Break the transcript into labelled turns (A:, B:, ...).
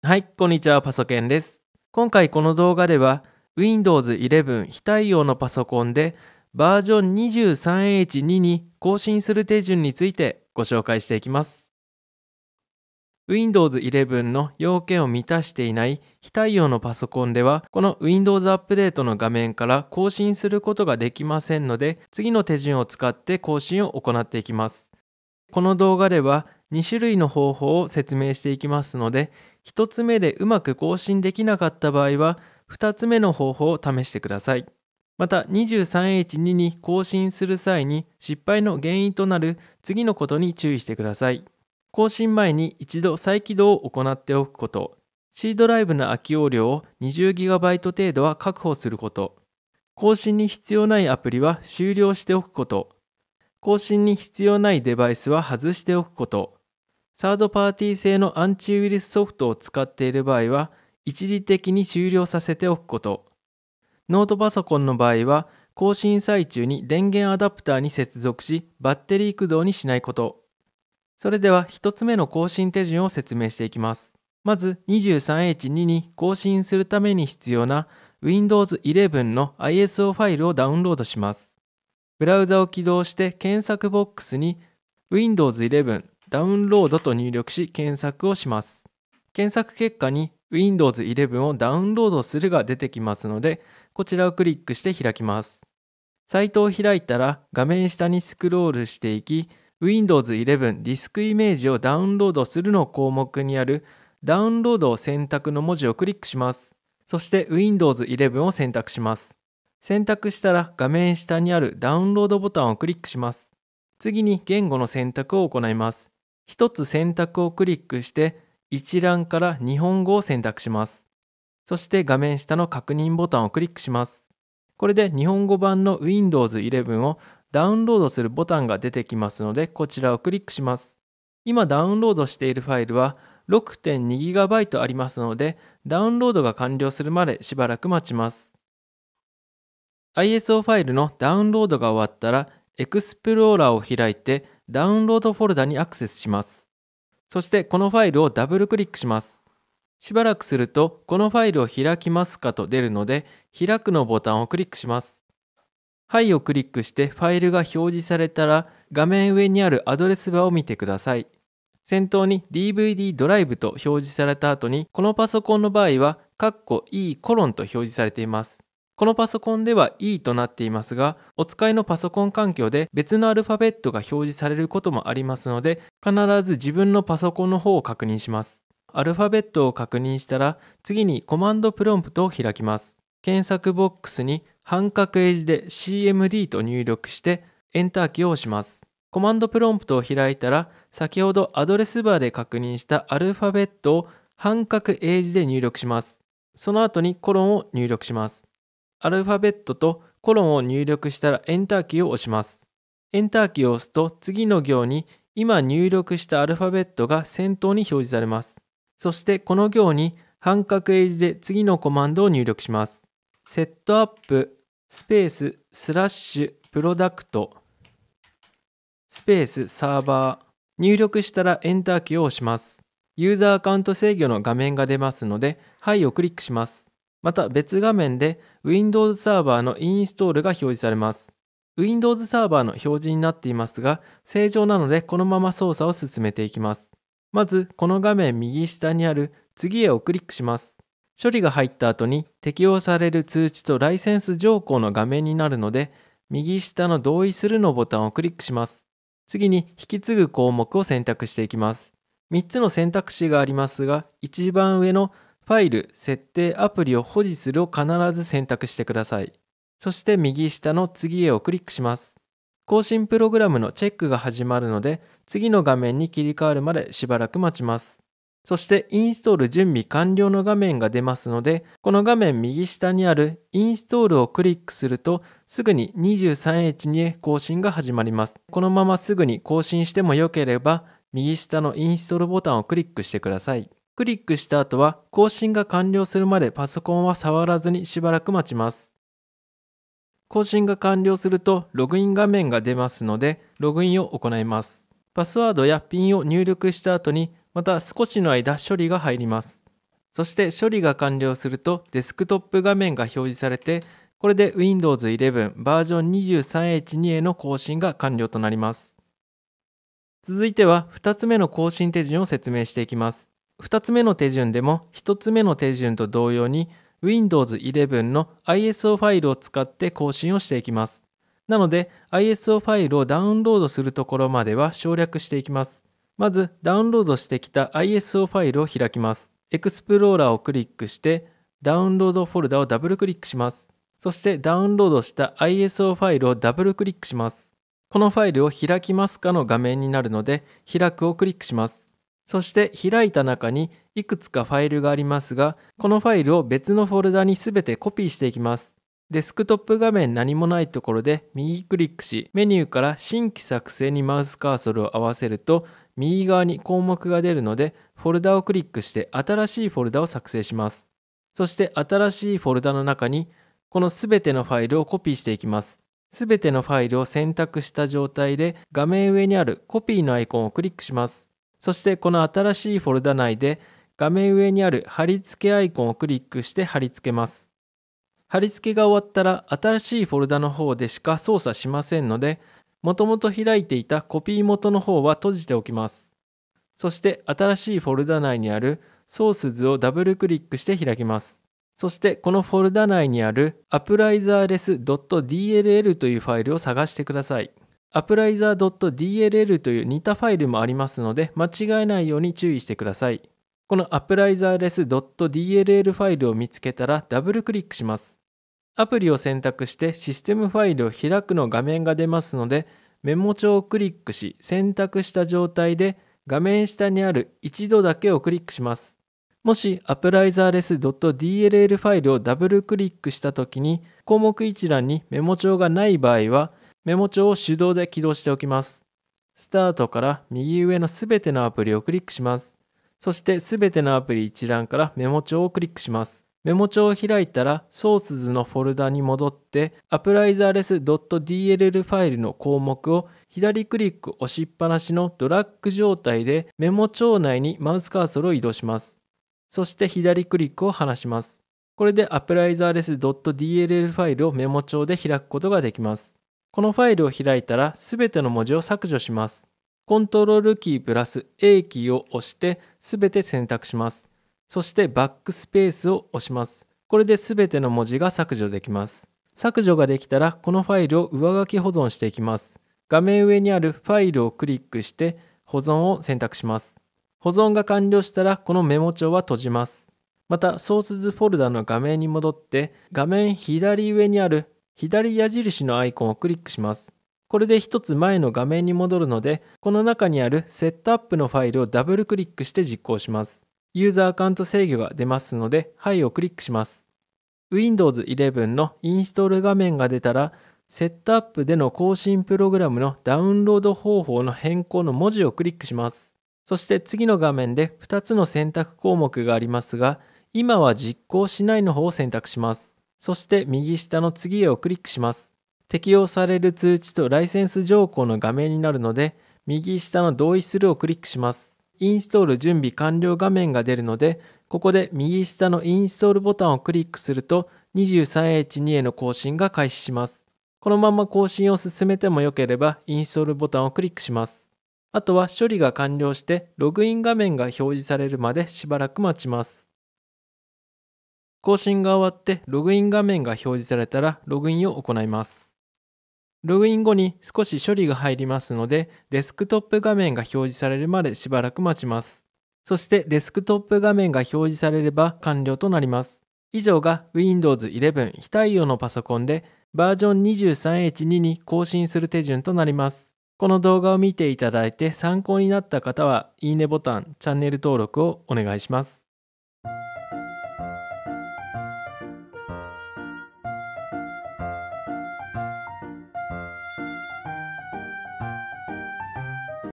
A: はい、こんにちは、パソケンです。今回この動画では、Windows 11非対応のパソコンでバージョン 23H2 に更新する手順についてご紹介していきます。Windows 11の要件を満たしていない非対応のパソコンでは、この Windows アップデートの画面から更新することができませんので、次の手順を使って更新を行っていきます。この動画では2種類の方法を説明していきますので、1つ目でうまく更新できなかった場合は、2つ目の方法を試してください。また 23H2 に更新する際に失敗の原因となる次のことに注意してください。更新前に一度再起動を行っておくこと、C ドライブの空き容量を 20GB 程度は確保すること、更新に必要ないアプリは終了しておくこと、更新に必要ないデバイスは外しておくこと、サードパーティー製のアンチウイルスソフトを使っている場合は、一時的に終了させておくこと。ノートパソコンの場合は、更新最中に電源アダプターに接続し、バッテリー駆動にしないこと。それでは一つ目の更新手順を説明していきます。まず 23H2 に更新するために必要な Windows 11の ISO ファイルをダウンロードします。ブラウザを起動して検索ボックスに Windows 11ダウンロードと入力し検索をします。検索結果に Windows 11をダウンロードするが出てきますので、こちらをクリックして開きます。サイトを開いたら画面下にスクロールしていき、Windows 11ディスクイメージをダウンロードするの項目にあるダウンロードを選択の文字をクリックします。そして Windows 11を選択します。選択したら画面下にあるダウンロードボタンをクリックします。次に言語の選択を行います。1つ選択をクリックして一覧から日本語を選択します。そして画面下の確認ボタンをクリックします。これで日本語版の Windows 11をダウンロードするボタンが出てきますのでこちらをクリックします。今ダウンロードしているファイルは 6.2GB ありますのでダウンロードが完了するまでしばらく待ちます。ISO ファイルのダウンロードが終わったら Explorer を開いてダウンロードフォルダにアクセスします。そしてこのファイルをダブルクリックします。しばらくすると、このファイルを開きますかと出るので、開くのボタンをクリックします。はいをクリックしてファイルが表示されたら、画面上にあるアドレスバーを見てください。先頭に DVD ドライブと表示された後に、このパソコンの場合は、カッコ E コロンと表示されています。このパソコンでは E となっていますが、お使いのパソコン環境で別のアルファベットが表示されることもありますので、必ず自分のパソコンの方を確認します。アルファベットを確認したら、次にコマンドプロンプトを開きます。検索ボックスに半角エッジで CMD と入力して、Enter キーを押します。コマンドプロンプトを開いたら、先ほどアドレスバーで確認したアルファベットを半角英字で入力します。その後にコロンを入力します。アルファベットとコロンを入力したらエンターキーを押します。エンターキーを押すと次の行に今入力したアルファベットが先頭に表示されます。そしてこの行に半角英字で次のコマンドを入力します。セットアップスペーススラッシュプロダクトスペースサーバー入力したらエンターキーを押します。ユーザーアカウント制御の画面が出ますので、はいをクリックします。また別画面で Windows サーバーのインストールが表示されます。Windows サーバーの表示になっていますが、正常なのでこのまま操作を進めていきます。まず、この画面右下にある次へをクリックします。処理が入った後に適用される通知とライセンス条項の画面になるので、右下の同意するのボタンをクリックします。次に引き継ぐ項目を選択していきます。3つの選択肢がありますが、一番上のファイル、設定、アプリを保持するを必ず選択してください。そして右下の次へをクリックします。更新プログラムのチェックが始まるので、次の画面に切り替わるまでしばらく待ちます。そしてインストール準備完了の画面が出ますので、この画面右下にあるインストールをクリックすると、すぐに 23H2 更新が始まります。このまますぐに更新しても良ければ、右下のインストールボタンをクリックしてください。クリックした後は更新が完了するまでパソコンは触らずにしばらく待ちます。更新が完了するとログイン画面が出ますのでログインを行います。パスワードやピンを入力した後にまた少しの間処理が入ります。そして処理が完了するとデスクトップ画面が表示されてこれで Windows 11バージョン 23H2 への更新が完了となります。続いては2つ目の更新手順を説明していきます。2つ目の手順でも1つ目の手順と同様に Windows 11の ISO ファイルを使って更新をしていきます。なので ISO ファイルをダウンロードするところまでは省略していきます。まずダウンロードしてきた ISO ファイルを開きます。エクスプローラーをクリックしてダウンロードフォルダをダブルクリックします。そしてダウンロードした ISO ファイルをダブルクリックします。このファイルを開きますかの画面になるので開くをクリックします。そして開いた中にいくつかファイルがありますが、このファイルを別のフォルダにすべてコピーしていきます。デスクトップ画面何もないところで右クリックし、メニューから新規作成にマウスカーソルを合わせると、右側に項目が出るので、フォルダをクリックして新しいフォルダを作成します。そして新しいフォルダの中に、このすべてのファイルをコピーしていきます。すべてのファイルを選択した状態で、画面上にあるコピーのアイコンをクリックします。そしてこの新しいフォルダ内で画面上にある貼り付けアイコンをクリックして貼り付けます。貼り付けが終わったら新しいフォルダの方でしか操作しませんので、もともと開いていたコピー元の方は閉じておきます。そして新しいフォルダ内にあるソース図をダブルクリックして開きます。そしてこのフォルダ内にある applizerless.dll というファイルを探してください。アプライザー .dll という似たファイルもありますので間違えないように注意してください。このアプライザーレス .dll ファイルを見つけたらダブルクリックします。アプリを選択してシステムファイルを開くの画面が出ますのでメモ帳をクリックし選択した状態で画面下にある一度だけをクリックします。もしアプライザーレス .dll ファイルをダブルクリックした時に項目一覧にメモ帳がない場合はメモ帳を手動で起動しておきます。スタートから右上のすべてのアプリをクリックします。そしてすべてのアプリ一覧からメモ帳をクリックします。メモ帳を開いたら、ソース図のフォルダに戻って、アプライザーレス .dll ファイルの項目を左クリック押しっぱなしのドラッグ状態でメモ帳内にマウスカーソルを移動します。そして左クリックを離します。これでアプライザーレス .dll ファイルをメモ帳で開くことができます。このファイルを開いたらすべての文字を削除します。コントロールキープラス A キーを押してすべて選択します。そしてバックスペースを押します。これですべての文字が削除できます。削除ができたらこのファイルを上書き保存していきます。画面上にあるファイルをクリックして保存を選択します。保存が完了したらこのメモ帳は閉じます。またソースズフォルダの画面に戻って画面左上にある左矢印のアイコンをクリックします。これで一つ前の画面に戻るので、この中にあるセットアップのファイルをダブルクリックして実行します。ユーザーアカウント制御が出ますので、はいをクリックします。Windows 11のインストール画面が出たら、セットアップでの更新プログラムのダウンロード方法の変更の文字をクリックします。そして次の画面で2つの選択項目がありますが、今は実行しないの方を選択します。そして右下の次へをクリックします。適用される通知とライセンス条項の画面になるので、右下の同意するをクリックします。インストール準備完了画面が出るので、ここで右下のインストールボタンをクリックすると 23H2 への更新が開始します。このまま更新を進めても良ければインストールボタンをクリックします。あとは処理が完了してログイン画面が表示されるまでしばらく待ちます。更新が終わってログイン画面が表示されたらログインを行います。ログイン後に少し処理が入りますのでデスクトップ画面が表示されるまでしばらく待ちます。そしてデスクトップ画面が表示されれば完了となります。以上が Windows 11非対応のパソコンでバージョン 23H2 に更新する手順となります。この動画を見ていただいて参考になった方は、いいねボタン、チャンネル登録をお願いします。